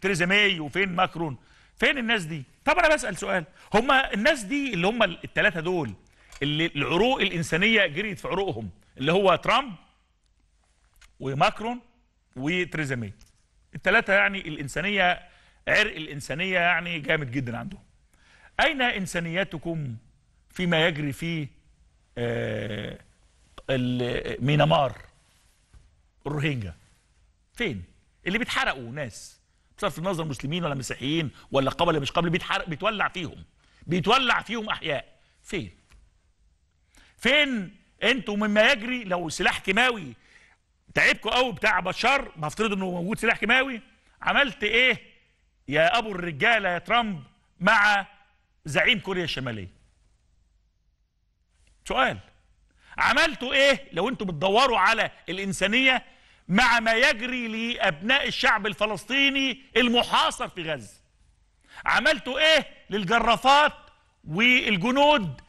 تريزا ماي وفين ماكرون فين الناس دي طب انا بسال سؤال هم الناس دي اللي هم الثلاثه دول اللي العروق الانسانيه جريت في عروقهم اللي هو ترامب وماكرون وتريزا ماي الثلاثه يعني الانسانيه عرق الانسانيه يعني جامد جدا عندهم اين انسانيتكم فيما يجري في آه مينمار الروهينجا فين اللي بيتحرقوا ناس صرف النظر مسلمين ولا مسيحيين ولا قبله مش قبل بيتحرق بيتولع فيهم بيتولع فيهم احياء فين فين انتوا مما يجري لو سلاح كيماوي تعبكوا قوي بتاع بشار افترض انه موجود سلاح كيماوي عملت ايه يا ابو الرجاله يا ترامب مع زعيم كوريا الشماليه سؤال عملتوا ايه لو انتوا بتدوروا على الانسانيه مع ما يجري لأبناء الشعب الفلسطيني المحاصر في غزة عملتوا ايه للجرافات والجنود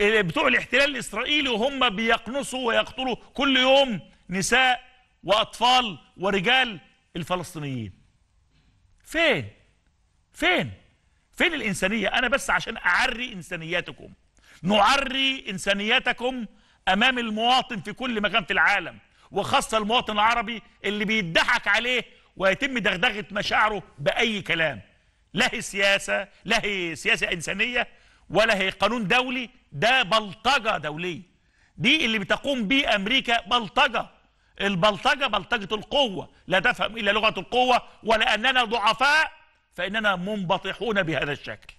بتوع الاحتلال الإسرائيلي وهم بيقنصوا ويقتلوا كل يوم نساء وأطفال ورجال الفلسطينيين فين فين فين الإنسانية أنا بس عشان أعري إنسانياتكم نعري إنسانياتكم أمام المواطن في كل مكان في العالم وخاصة المواطن العربي اللي بيضحك عليه ويتم دغدغة مشاعره بأي كلام لا هي سياسة لا هي سياسة إنسانية ولا هي قانون دولي ده بلطجة دولية دي اللي بتقوم به أمريكا بلطجة البلطجة بلطجة القوة لا تفهم إلا لغة القوة ولأننا ضعفاء فإننا منبطحون بهذا الشكل